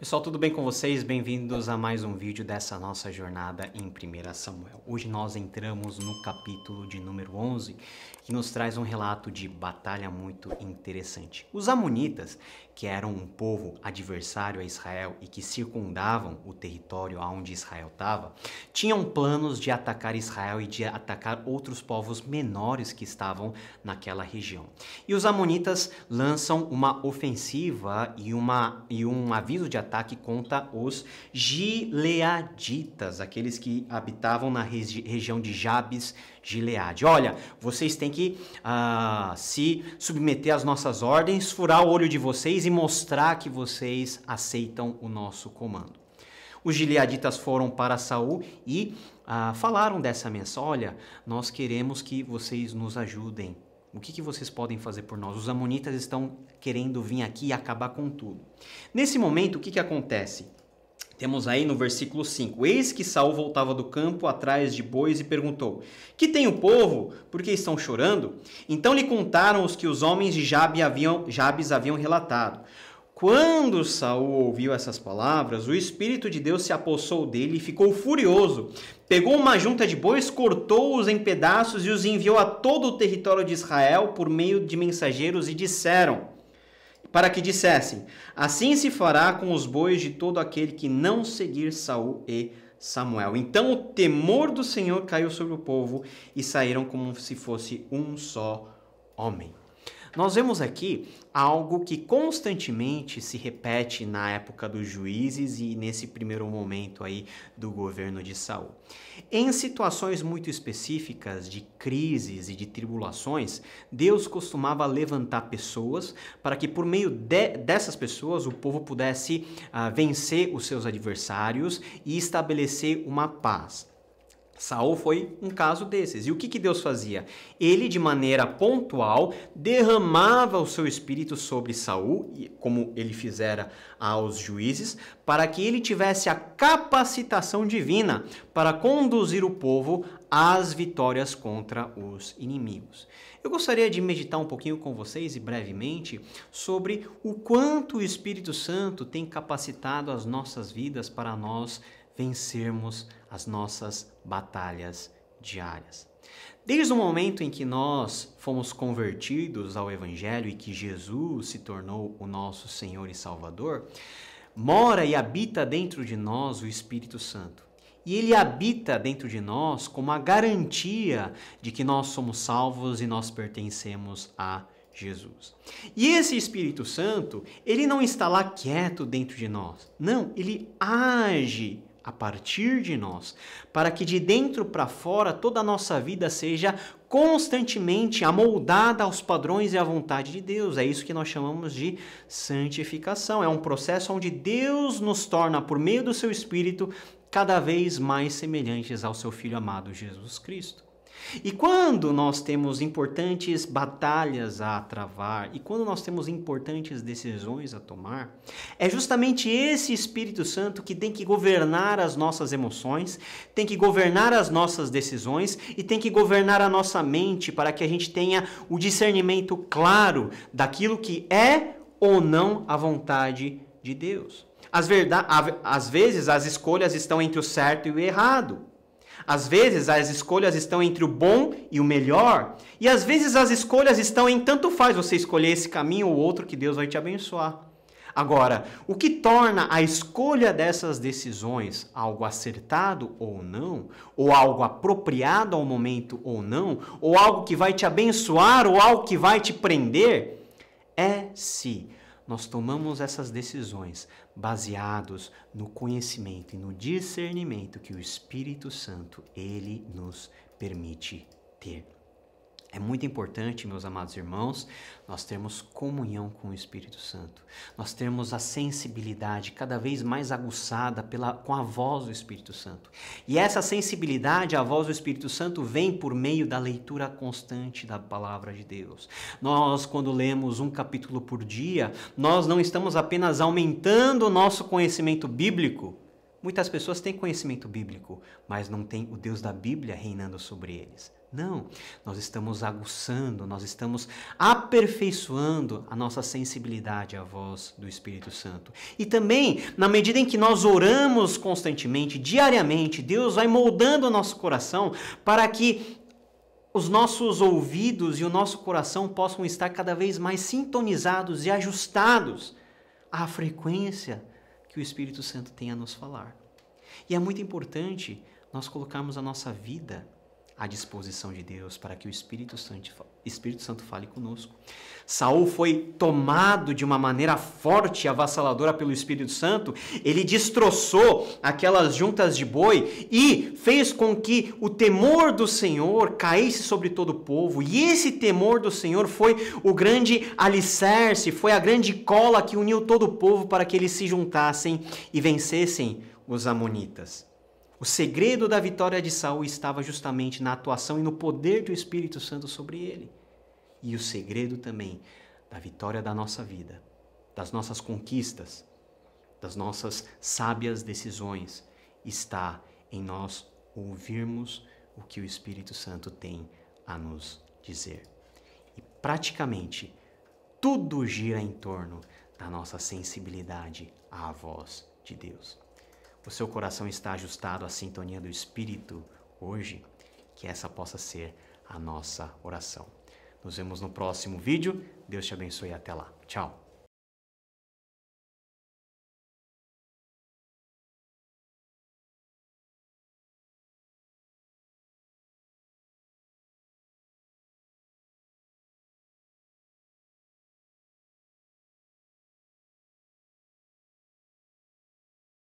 Pessoal, tudo bem com vocês? Bem-vindos a mais um vídeo dessa nossa jornada em 1 Samuel. Hoje nós entramos no capítulo de número 11, que nos traz um relato de batalha muito interessante. Os amonitas, que eram um povo adversário a Israel e que circundavam o território onde Israel estava, tinham planos de atacar Israel e de atacar outros povos menores que estavam naquela região. E os amonitas lançam uma ofensiva e, uma, e um aviso de ataque ataque tá, contra conta os gileaditas, aqueles que habitavam na regi região de Jabes, Gileade. Olha, vocês têm que uh, se submeter às nossas ordens, furar o olho de vocês e mostrar que vocês aceitam o nosso comando. Os gileaditas foram para Saul e uh, falaram dessa mensagem: olha, nós queremos que vocês nos ajudem o que, que, vocês podem fazer por nós? Os amonitas estão querendo vir aqui e acabar com tudo. Nesse momento, o que, que acontece? Temos aí no versículo 5: Eis que Saul voltava do campo atrás de bois e perguntou: Que tem o povo? Por que estão chorando? Então lhe contaram os que os homens de haviam, Jabes haviam relatado. Quando Saul ouviu essas palavras, o espírito de Deus se apossou dele e ficou furioso. Pegou uma junta de bois, cortou-os em pedaços e os enviou a todo o território de Israel por meio de mensageiros e disseram: para que dissessem: Assim se fará com os bois de todo aquele que não seguir Saul e Samuel. Então o temor do Senhor caiu sobre o povo e saíram como se fosse um só homem. Nós vemos aqui algo que constantemente se repete na época dos juízes e nesse primeiro momento aí do governo de Saul. Em situações muito específicas de crises e de tribulações, Deus costumava levantar pessoas para que por meio de, dessas pessoas o povo pudesse uh, vencer os seus adversários e estabelecer uma paz. Saul foi um caso desses. E o que, que Deus fazia? Ele, de maneira pontual, derramava o seu espírito sobre Saul, como ele fizera aos juízes, para que ele tivesse a capacitação divina para conduzir o povo às vitórias contra os inimigos. Eu gostaria de meditar um pouquinho com vocês e brevemente sobre o quanto o Espírito Santo tem capacitado as nossas vidas para nós vencermos as nossas batalhas diárias. Desde o momento em que nós fomos convertidos ao Evangelho e que Jesus se tornou o nosso Senhor e Salvador, mora e habita dentro de nós o Espírito Santo. E ele habita dentro de nós como a garantia de que nós somos salvos e nós pertencemos a Jesus. E esse Espírito Santo, ele não está lá quieto dentro de nós. Não, ele age a partir de nós, para que de dentro para fora toda a nossa vida seja constantemente amoldada aos padrões e à vontade de Deus. É isso que nós chamamos de santificação. É um processo onde Deus nos torna, por meio do seu Espírito, cada vez mais semelhantes ao seu Filho amado Jesus Cristo. E quando nós temos importantes batalhas a travar, e quando nós temos importantes decisões a tomar, é justamente esse Espírito Santo que tem que governar as nossas emoções, tem que governar as nossas decisões e tem que governar a nossa mente para que a gente tenha o discernimento claro daquilo que é ou não a vontade de Deus. Às, verdade, às vezes as escolhas estão entre o certo e o errado. Às vezes as escolhas estão entre o bom e o melhor, e às vezes as escolhas estão em tanto faz você escolher esse caminho ou outro que Deus vai te abençoar. Agora, o que torna a escolha dessas decisões algo acertado ou não, ou algo apropriado ao momento ou não, ou algo que vai te abençoar ou algo que vai te prender, é se nós tomamos essas decisões baseados no conhecimento e no discernimento que o Espírito Santo ele nos permite ter. É muito importante, meus amados irmãos, nós termos comunhão com o Espírito Santo, nós termos a sensibilidade cada vez mais aguçada pela, com a voz do Espírito Santo. E essa sensibilidade a voz do Espírito Santo vem por meio da leitura constante da palavra de Deus. Nós, quando lemos um capítulo por dia, nós não estamos apenas aumentando o nosso conhecimento bíblico, Muitas pessoas têm conhecimento bíblico, mas não têm o Deus da Bíblia reinando sobre eles. Não, nós estamos aguçando, nós estamos aperfeiçoando a nossa sensibilidade à voz do Espírito Santo. E também, na medida em que nós oramos constantemente, diariamente, Deus vai moldando o nosso coração para que os nossos ouvidos e o nosso coração possam estar cada vez mais sintonizados e ajustados à frequência que o Espírito Santo tem a nos falar. E é muito importante nós colocarmos a nossa vida à disposição de Deus para que o Espírito Santo, Espírito Santo fale conosco. Saul foi tomado de uma maneira forte e avassaladora pelo Espírito Santo, ele destroçou aquelas juntas de boi e fez com que o temor do Senhor caísse sobre todo o povo. E esse temor do Senhor foi o grande alicerce, foi a grande cola que uniu todo o povo para que eles se juntassem e vencessem os amonitas. O segredo da vitória de Saul estava justamente na atuação e no poder do Espírito Santo sobre ele. E o segredo também da vitória da nossa vida, das nossas conquistas, das nossas sábias decisões, está em nós ouvirmos o que o Espírito Santo tem a nos dizer. E praticamente tudo gira em torno da nossa sensibilidade à voz de Deus o seu coração está ajustado à sintonia do Espírito hoje, que essa possa ser a nossa oração. Nos vemos no próximo vídeo. Deus te abençoe e até lá. Tchau.